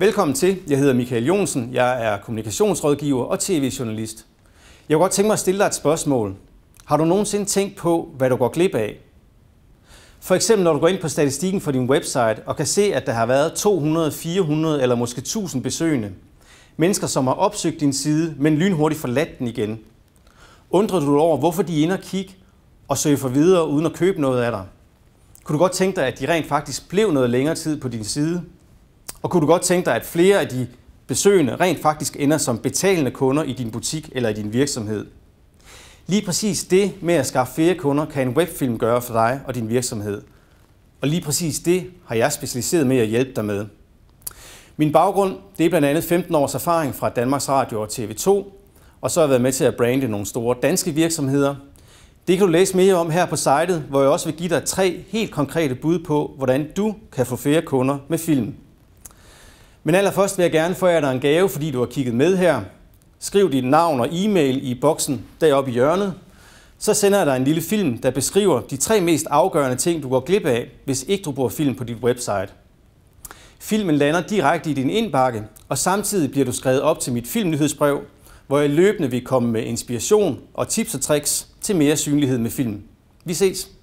Velkommen til. Jeg hedder Michael Jonsen. Jeg er kommunikationsrådgiver og tv-journalist. Jeg kunne godt tænke mig at stille dig et spørgsmål. Har du nogensinde tænkt på, hvad du går glip af? For eksempel når du går ind på statistikken for din website og kan se, at der har været 200, 400 eller måske 1000 besøgende. Mennesker, som har opsøgt din side, men lynhurtigt forladt den igen. Undrer du dig over, hvorfor de ender inde og kigge og søge for videre uden at købe noget af dig? Kunne du godt tænke dig, at de rent faktisk blev noget længere tid på din side? Og kunne du godt tænke dig, at flere af de besøgende rent faktisk ender som betalende kunder i din butik eller i din virksomhed? Lige præcis det med at skaffe flere kunder kan en webfilm gøre for dig og din virksomhed. Og lige præcis det har jeg specialiseret med at hjælpe dig med. Min baggrund det er blandt andet 15 års erfaring fra Danmarks Radio og TV2, og så har jeg været med til at brande nogle store danske virksomheder. Det kan du læse mere om her på sitet, hvor jeg også vil give dig tre helt konkrete bud på, hvordan du kan få flere kunder med film. Men allerførst vil jeg gerne få jer en gave, fordi du har kigget med her. Skriv dit navn og e-mail i boksen deroppe i hjørnet. Så sender jeg dig en lille film, der beskriver de tre mest afgørende ting, du går glip af, hvis ikke du bruger film på dit website. Filmen lander direkte i din indbakke, og samtidig bliver du skrevet op til mit filmnyhedsbrev, hvor jeg løbende vil komme med inspiration og tips og tricks til mere synlighed med film. Vi ses!